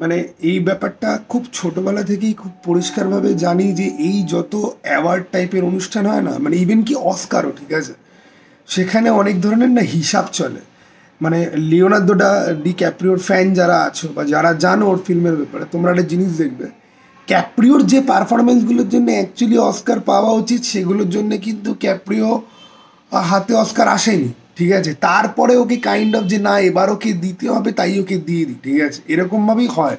মানে এই ব্যাপারটা খুব ছোটবেলা থেকেই খুব পরিষ্কারভাবে জানি যে এই যত অ্যাওয়ার্ড টাইপের অনুষ্ঠান হয় না মানে ইভেন কি অস্কারও ঠিক আছে সেখানে অনেক ধরনের না হিসাব চলে মানে লিওনার্দো ডা ডি ক্যাপ্রিওর ফ্যান যারা আছো বা যারা জানো ওর ফিল্মের ব্যাপারে তোমরা একটা জিনিস দেখবে ক্যাপ্রিওর যে পারফরমেন্সগুলোর জন্য অ্যাকচুয়ালি অস্কার পাওয়া উচিত সেগুলোর জন্য কিন্তু ক্যাপ্রিও হাতে অস্কার আসেনি ঠিক আছে তারপরে ওকে কাইন্ড অফ যে না এবার ওকে দিতে হবে তাই ওকে দিয়ে দিই ঠিক আছে এরকমভাবেই হয়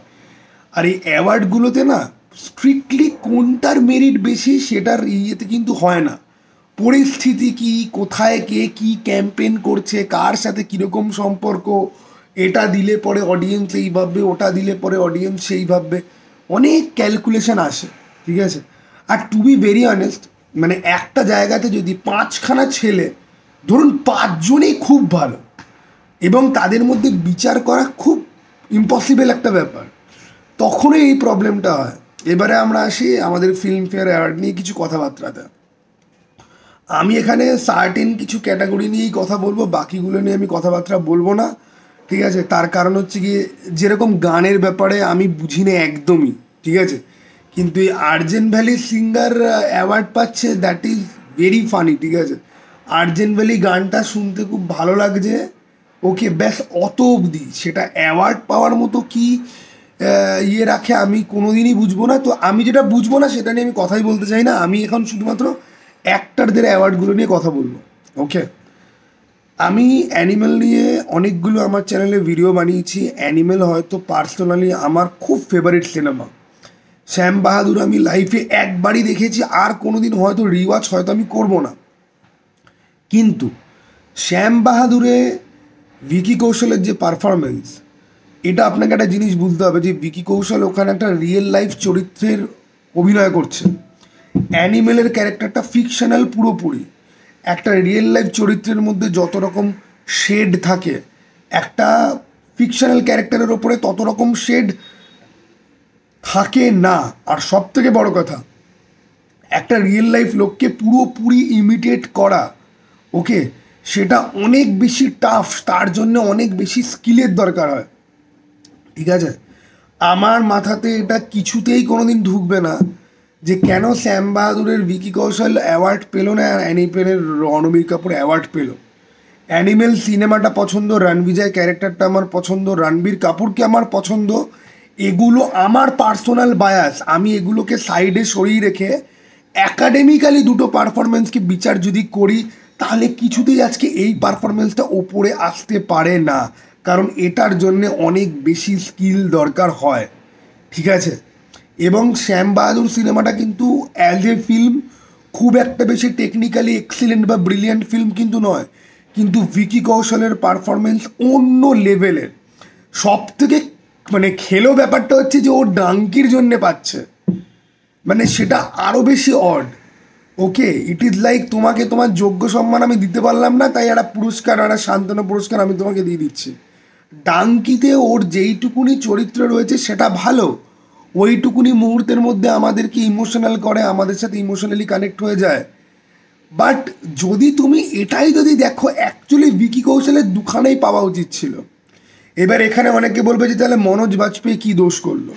আর এই অ্যাওয়ার্ডগুলোতে না স্ট্রিক্টলি কোনটার মেরিট বেশি সেটার ইয়েতে কিন্তু হয় না পরিস্থিতি কি কোথায় কে কি ক্যাম্পেন করছে কার সাথে কীরকম সম্পর্ক এটা দিলে পরে অডিয়েন্স এই ভাববে ওটা দিলে পরে অডিয়েন্স সেই ভাববে অনেক ক্যালকুলেশন আসে ঠিক আছে আর টু বি ভেরি অনেস্ট মানে একটা জায়গাতে যদি পাঁচখানা ছেলে ধরুন পাঁচজনেই খুব ভালো এবং তাদের মধ্যে বিচার করা খুব ইম্পসিবল একটা ব্যাপার তখনই এই প্রবলেমটা হয় এবারে আমরা আসি আমাদের ফিল্মফেয়ার অ্যাওয়ার্ড নিয়ে কিছু কথাবার্তাতে আমি এখানে সার্টেন কিছু ক্যাটাগরি নিয়েই কথা বলবো বাকিগুলো নিয়ে আমি কথাবার্তা বলবো না ঠিক আছে তার কারণ হচ্ছে কি যেরকম গানের ব্যাপারে আমি বুঝি না একদমই ঠিক আছে কিন্তু এই আর্জেন্ট ভ্যালি সিঙ্গার অ্যাওয়ার্ড পাচ্ছে দ্যাট ইজ ভেরি ফানি ঠিক আছে আর্জেন্ট ভ্যালি গানটা শুনতে খুব ভালো লাগছে ওকে ব্যাস অত অবধি সেটা অ্যাওয়ার্ড পাওয়ার মতো কি ইয়ে রাখে আমি কোনো দিনই বুঝবো না তো আমি যেটা বুঝবো না সেটা নিয়ে আমি কথাই বলতে চাই না আমি এখন শুধুমাত্র অ্যাক্টারদের অ্যাওয়ার্ডগুলো নিয়ে কথা বলবো ওকে আমি অ্যানিমেল নিয়ে অনেকগুলো আমার চ্যানেলে ভিডিও বানিয়েছি অ্যানিমেল হয়তো পার্সোনালি আমার খুব ফেভারিট সিনেমা শ্যাম বাহাদুর আমি লাইফে একবারই দেখেছি আর কোনো দিন হয়তো রিওয়াজ হয়তো আমি করবো না কিন্তু শ্যাম বাহাদুরে ভিকি কৌশলের যে পারফরমেন্স এটা আপনাকে একটা জিনিস বুঝতে হবে যে ভিকি কৌশল ওখানে একটা রিয়েল লাইফ চরিত্রের অভিনয় করছে অ্যানিমেলের ক্যারেক্টারটা ফিকশনাল পুরোপুরি একটা রিয়েল লাইফ চরিত্রের মধ্যে যত রকম শেড থাকে একটা ফিকশনাল ক্যারেক্টারের ওপরে তত রকম শেড থাকে না আর সব থেকে বড় কথা একটা রিয়েল লাইফ লোককে পুরোপুরি ইমিটেট করা ওকে সেটা অনেক বেশি টাফ তার জন্য অনেক বেশি স্কিলের দরকার হয় ঠিক আছে আমার মাথাতে এটা কিছুতেই কোনো দিন ঢুকবে না যে কেন শ্যাম বাহাদুরের ভিকি কৌশল অ্যাওয়ার্ড পেলো না আর অ্যানিপেনের রণবীর কাপুর অ্যাওয়ার্ড পেলো অ্যানিমেল সিনেমাটা পছন্দ রণবিজয় ক্যারেক্টারটা আমার পছন্দ রণবীর কাপুরকে আমার পছন্দ এগুলো আমার পার্সোনাল বায়াস আমি এগুলোকে সাইডে সরিয়ে রেখে অ্যাকাডেমিক্যালি দুটো পারফরমেন্সকে বিচার যদি করি তাহলে কিছুতেই আজকে এই পারফরমেন্সটা ওপরে আসতে পারে না কারণ এটার জন্যে অনেক বেশি স্কিল দরকার হয় ঠিক আছে এবং শ্যাম বাহাদুর সিনেমাটা কিন্তু অ্যাজ এ ফিল্ম খুব একটা বেশি টেকনিক্যালি এক্সিলেন্ট বা ব্রিলিয়ান্ট ফিল্ম কিন্তু নয় কিন্তু ভিকি কৌশলের পারফরমেন্স অন্য লেভেলের সব থেকে মানে খেলো ব্যাপারটা হচ্ছে যে ও ডাঙ্কির জন্যে পাচ্ছে মানে সেটা আরও বেশি odd okay it is like তোমাকে তোমার যোগ্য সম্মান আমি দিতে পারলাম না তাই একটা পুরস্কার একটা সান্ত্বনা পুরস্কার আমি তোমাকে দিয়ে দিচ্ছি ডাঙ্কিতে ওর যেইটুকুনি চরিত্র রয়েছে সেটা ভালো ওইটুকুনি মুহূর্তের মধ্যে আমাদেরকে ইমোশনাল করে আমাদের সাথে ইমোশনালি কানেক্ট হয়ে যায় বাট যদি তুমি এটাই যদি দেখো অ্যাকচুয়ালি বিকি কৌশলের দুখানেই পাওয়া উচিত ছিল এবার এখানে অনেকে বলবে যে তাহলে মনোজ বাজপেয়ী কী দোষ করলো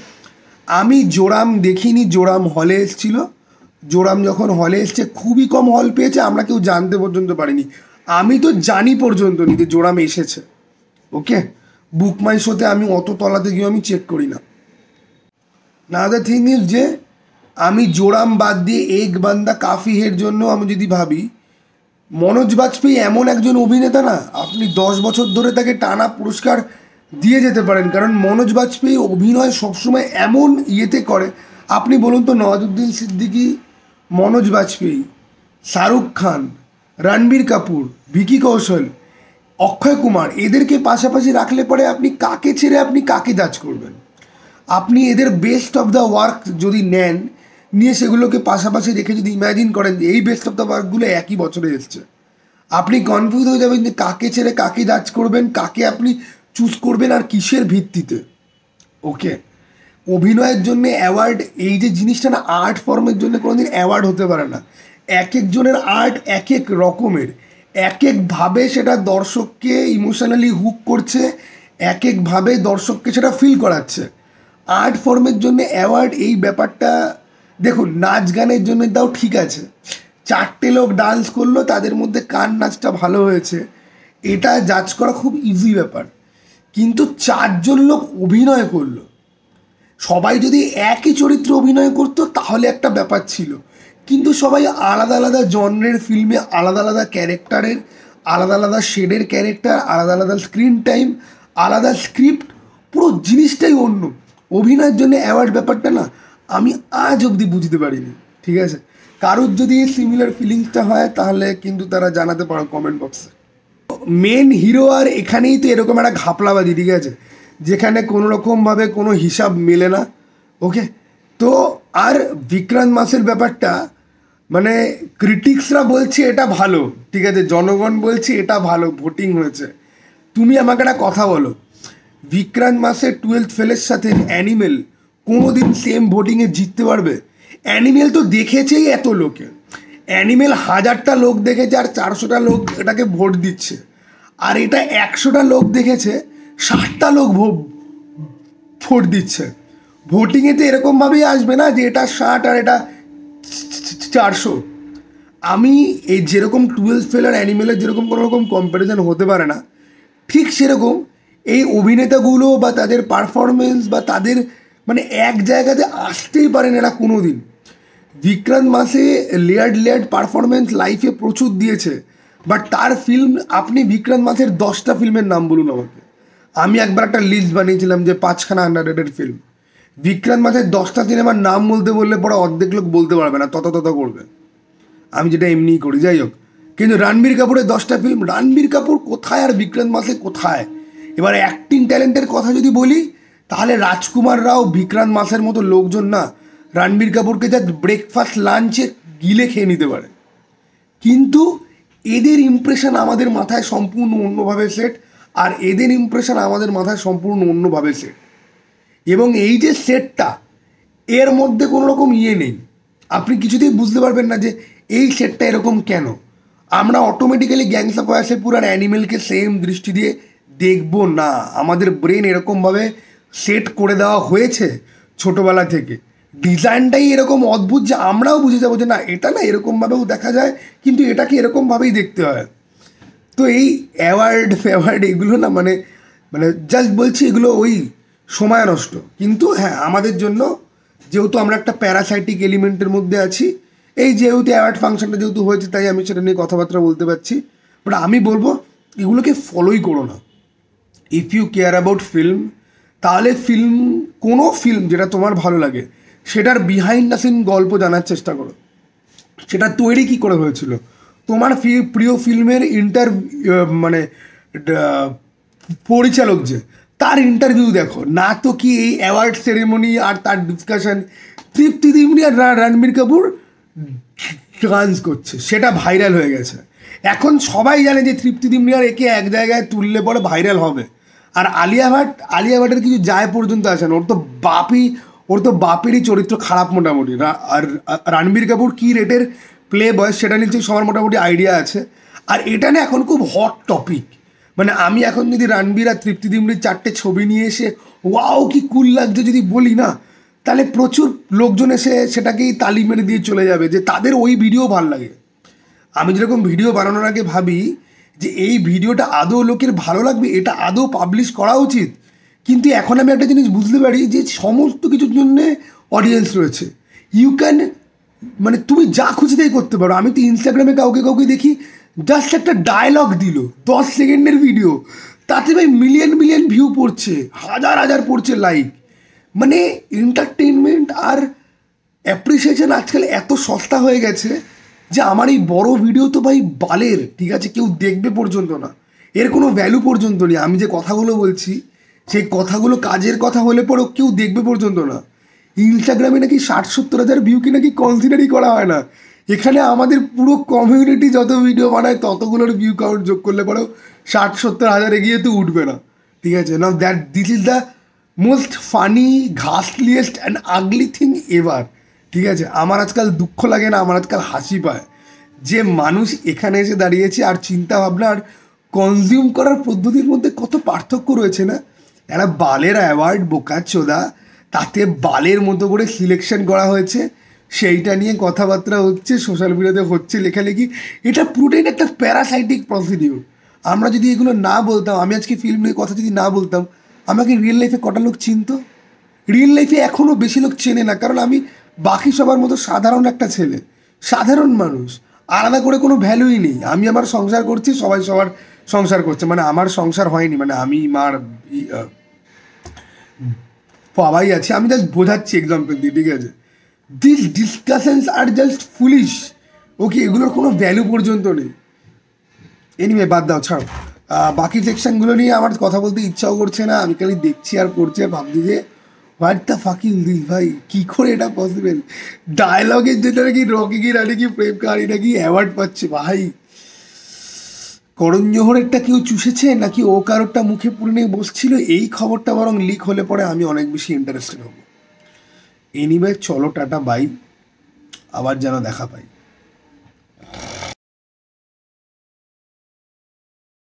আমি জোরাম দেখিনি জোরাম হলে এসেছিলো জোরাম যখন হলে এসছে খুবই কম হল পেয়েছে আমরা কেউ জানতে পর্যন্ত পারিনি আমি তো জানি পর্যন্ত নিজে জোরাম এসেছে ওকে বুক মাই শোতে আমি অত তলাতে গিয়ে আমি চেক করি না না দ্য থিং ইজ যে আমি জোরাম বাদ দিয়ে এক বান্দা কাফি হের জন্য আমি যদি ভাবি মনোজ বাজপেয়ী এমন একজন অভিনেতা না আপনি দশ বছর ধরে তাকে টানা পুরস্কার দিয়ে যেতে পারেন কারণ মনোজ বাজপেয়ী অভিনয় সবসময় এমন ইয়েতে করে আপনি বলুন তো নওয়াজুদ্দিন সিদ্দিকী মনোজ বাজপেয়ী শাহরুখ খান রণবীর কাপুর ভিকি কৌশল অক্ষয় কুমার এদেরকে পাশাপাশি রাখলে পরে আপনি কাকে ছেড়ে আপনি কাকে দাজ করবেন আপনি এদের বেস্ট অফ দ্য ওয়ার্ক যদি নেন নিয়ে সেগুলোকে পাশাপাশি রেখে যদি ইম্যাজিন করেন যে এই বেস্ট অফ দ্য ওয়ার্কগুলো একই বছরে এসছে আপনি কনফিউজ হয়ে যাবেন যে কাকে ছেড়ে কাকে দাজ করবেন কাকে আপনি চুজ করবেন আর কিসের ভিত্তিতে ওকে অভিনয়ের জন্য অ্যাওয়ার্ড এই যে জিনিসটা না আর্ট ফর্মের জন্য কোনোদিন অ্যাওয়ার্ড হতে পারে না এক একজনের আর্ট এক এক রকমের এক একভাবে সেটা দর্শককে ইমোশনালি হুক করছে এক একভাবে দর্শককে সেটা ফিল করাচ্ছে আর্ট ফর্মের জন্য অ্যাওয়ার্ড এই ব্যাপারটা দেখুন নাচ গানের জন্য তাও ঠিক আছে চারটে লোক ডান্স করলো তাদের মধ্যে কার নাচটা ভালো হয়েছে এটা জাজ করা খুব ইজি ব্যাপার কিন্তু চারজন লোক অভিনয় করলো সবাই যদি একই চরিত্রে অভিনয় করতো তাহলে একটা ব্যাপার ছিল কিন্তু সবাই আলাদা আলাদা জনরের ফিল্মে আলাদা আলাদা ক্যারেক্টারের আলাদা আলাদা শেডের ক্যারেক্টার আলাদা আলাদা স্ক্রিন টাইম আলাদা স্ক্রিপ্ট পুরো জিনিসটাই অন্য অভিনয়ের জন্য অ্যাওয়ার্ড ব্যাপারটা না আমি আজ অবধি বুঝতে পারিনি ঠিক আছে কারোর যদি সিমিলার ফিলিংসটা হয় তাহলে কিন্তু তারা জানাতে পারো কমেন্ট বক্সে মেন হিরো আর এখানেই তো এরকম একটা ঘাপলাবাদি ঠিক আছে যেখানে কোনো রকমভাবে কোনো হিসাব মেলে না ওকে তো আর বিক্রান্ত মাসের ব্যাপারটা মানে ক্রিটিক্সরা বলছে এটা ভালো ঠিক আছে জনগণ বলছে এটা ভালো ভোটিং হয়েছে তুমি আমাকে একটা কথা বলো বিক্রান্ত মাসের টুয়েলথ ফেলের সাথে অ্যানিমেল কোনো দিন সেম ভোটিংয়ে জিততে পারবে অ্যানিমেল তো দেখেছেই এত লোকে অ্যানিমেল হাজারটা লোক দেখেছে আর চারশোটা লোক এটাকে ভোট দিচ্ছে আর এটা একশোটা লোক দেখেছে সাতটা লোক ভোট দিচ্ছে ভোটিংয়ে তো এরকমভাবেই আসবে না যে এটা ষাট আর এটা চারশো আমি এই যেরকম টুয়েলভ ফেল আর অ্যানিমেলের যেরকম কোনো রকম কম্প্যারিজন হতে পারে না ঠিক সেরকম এই অভিনেতাগুলো বা তাদের পারফরমেন্স বা তাদের মানে এক জায়গাতে আসতেই পারেন এরা কোনো দিন বিক্রান্ত মাসে লেয়ার্ড লেয়ার্ড পারফরমেন্স লাইফে প্রচুর দিয়েছে বাট তার ফিল্ম আপনি বিক্রান্ত মাসের দশটা ফিল্মের নাম বলুন আমাকে আমি একবার একটা লিস্ট বানিয়েছিলাম যে পাঁচখানা আন্ডাররেটেড ফিল্ম বিক্রান্ত মাঝে দশটা সিনেমার নাম বলতে বললে পরে অর্ধেক লোক বলতে পারবে না তত তত করবে আমি যেটা এমনিই করি যাই হোক কিন্তু রণবীর কাপুরের দশটা ফিল্ম রণবীর কাপুর কোথায় আর বিক্রান্ত মাসে কোথায় এবার অ্যাক্টিং ট্যালেন্টের কথা যদি বলি তাহলে রাজকুমার রাও বিক্রান্ত মাসের মতো লোকজন না রণবীর কাপুরকে যা ব্রেকফাস্ট লাঞ্চে গিলে খেয়ে নিতে পারে কিন্তু এদের ইমপ্রেশন আমাদের মাথায় সম্পূর্ণ অন্যভাবে সেট আর এদের ইমপ্রেশন আমাদের মাথায় সম্পূর্ণ অন্যভাবে সেট এবং এই যে সেটটা এর মধ্যে কোনো রকম ইয়ে নেই আপনি কিছুতেই বুঝতে পারবেন না যে এই সেটটা এরকম কেন আমরা অটোমেটিক্যালি গ্যাংস অফ ওয়াসেপুর আর অ্যানিমেলকে সেম দৃষ্টি দিয়ে দেখব না আমাদের ব্রেন এরকমভাবে সেট করে দেওয়া হয়েছে ছোটোবেলা থেকে ডিজাইনটাই এরকম অদ্ভুত যে আমরাও বুঝে যাবো যে না এটা না এরকমভাবেও দেখা যায় কিন্তু এটাকে এরকমভাবেই দেখতে হয় তো এই অ্যাওয়ার্ড ফ্যাওয়ার্ড এগুলো না মানে মানে জাস্ট বলছি এগুলো ওই সময় নষ্ট কিন্তু হ্যাঁ আমাদের জন্য যেহেতু আমরা একটা প্যারাসাইটিক এলিমেন্টের মধ্যে আছি এই যেহেতু অ্যাওয়ার্ড ফাংশনটা যেহেতু হয়েছে তাই আমি সেটা নিয়ে কথাবার্তা বলতে পারছি বাট আমি বলবো এগুলোকে ফলোই করো না if you care about film তাহলে ফিল্ম কোনো ফিল্ম যেটা তোমার ভালো লাগে সেটার বিহাইন্ড দ্য সিন গল্প জানার চেষ্টা করো সেটা তৈরি কী করে হয়েছিল তোমার প্রিয় ফিল্মের ইন্টার মানে পরিচালক যে তার ইন্টারভিউ দেখো না তো কি এই অ্যাওয়ার্ড সেরেমনি আর তার ডিসকাশন তৃপ্তি দিমনি আর রণবীর কাপুর ডান্স করছে সেটা ভাইরাল হয়ে গেছে এখন সবাই জানে যে তৃপ্তি দিমনি আর একে এক জায়গায় তুললে পরে ভাইরাল হবে আর আলিয়া ভাট আলিয়া ভাটের কিছু যায় পর্যন্ত আসে না ওর তো বাপি ওর তো বাপেরই চরিত্র খারাপ মোটামুটি আর রণবীর কাপুর কী রেটের প্লে বয়স সেটা নিয়ে সবার মোটামুটি আইডিয়া আছে আর এটা না এখন খুব হট টপিক মানে আমি এখন যদি রানবীর আর তৃপ্তি দিমড়ির চারটে ছবি নিয়ে এসে ওয়াও কি কুল লাগছে যদি বলি না তাহলে প্রচুর লোকজন এসে সেটাকেই তালি মেরে দিয়ে চলে যাবে যে তাদের ওই ভিডিও ভাল লাগে আমি যেরকম ভিডিও বানানোর আগে ভাবি যে এই ভিডিওটা আদৌ লোকের ভালো লাগবে এটা আদৌ পাবলিশ করা উচিত কিন্তু এখন আমি একটা জিনিস বুঝতে পারি যে সমস্ত কিছুর জন্যে অডিয়েন্স রয়েছে ইউ ক্যান মানে তুমি যা খুশি তাই করতে পারো আমি তো ইনস্টাগ্রামে কাউকে কাউকে দেখি জাস্ট একটা ডায়লগ দিল দশ সেকেন্ডের ভিডিও তাতে ভাই মিলিয়ন মিলিয়ন ভিউ পড়ছে হাজার হাজার পড়ছে লাইক মানে এন্টারটেনমেন্ট আর অ্যাপ্রিসিয়েশন আজকাল এত সস্তা হয়ে গেছে যে আমার এই বড় ভিডিও তো ভাই বালের ঠিক আছে কেউ দেখবে পর্যন্ত না এর কোনো ভ্যালু পর্যন্ত নেই আমি যে কথাগুলো বলছি সেই কথাগুলো কাজের কথা হলে পরেও কেউ দেখবে পর্যন্ত না ইনস্টাগ্রামে নাকি ষাট সত্তর হাজার ভিউকে নাকি কনসিডারই করা হয় না এখানে আমাদের পুরো কমিউনিটি যত ভিডিও বানায় ততগুলোর ভিউ কাউন্ট যোগ করলে পরেও ষাট সত্তর হাজার এগিয়ে তো উঠবে না ঠিক আছে না that this is the most funny ghastliest and ugly thing ever ঠিক আছে আমার আজকাল দুঃখ লাগে না আমার আজকাল হাসি পায় যে মানুষ এখানে এসে দাঁড়িয়েছে আর চিন্তা ভাবনা আর কনজিউম করার পদ্ধতির মধ্যে কত পার্থক্য রয়েছে না এরা বালের অ্যাওয়ার্ড বোকা চোদা তাতে বালের মতো করে সিলেকশন করা হয়েছে সেইটা নিয়ে কথাবার্তা হচ্ছে সোশ্যাল মিডিয়াতে হচ্ছে লেখালেখি এটা পুরোটাই একটা প্যারাসাইটিক প্রসিডিউর আমরা যদি এগুলো না বলতাম আমি আজকে ফিল্ম নিয়ে কথা যদি না বলতাম আমাকে রিয়েল লাইফে কটা লোক চিনত রিয়েল লাইফে এখনও বেশি লোক চেনে না কারণ আমি বাকি সবার মতো সাধারণ একটা ছেলে সাধারণ মানুষ আলাদা করে কোনো ভ্যালুই নেই আমি আমার সংসার করছি সবাই সবার সংসার করছে মানে আমার সংসার হয়নি মানে আমি মার পাওয়াই আছে আমি জাস্ট বোঝাচ্ছি এক্সাম্পল দিয়ে ঠিক আছে দিস ডিসকাশনস আর জাস্ট ফুলিশ ওকে এগুলোর কোনো ভ্যালু পর্যন্ত নেই এনিমে বাদ দাও ছাড়ো বাকি সেকশনগুলো নিয়ে আমার কথা বলতে ইচ্ছাও করছে না আমি খালি দেখছি আর করছে আর ভাবছি যে হোয়াট দ্য ফাঁকি দিস ভাই কী করে এটা পসিবেল ডায়লগের যেটা নাকি রকি কি রানি কি প্রেম কাহানি নাকি অ্যাওয়ার্ড পাচ্ছে ভাই করণ জোহরেরটা কেউ চুষেছে নাকি ও কারোরটা মুখে পুরে নিয়ে বসছিল এই খবরটা বরং লিক হলে পরে আমি অনেক বেশি ইন্টারেস্টেড হব এনিওয়ে চলো টাটা বাই আবার যেন দেখা পাই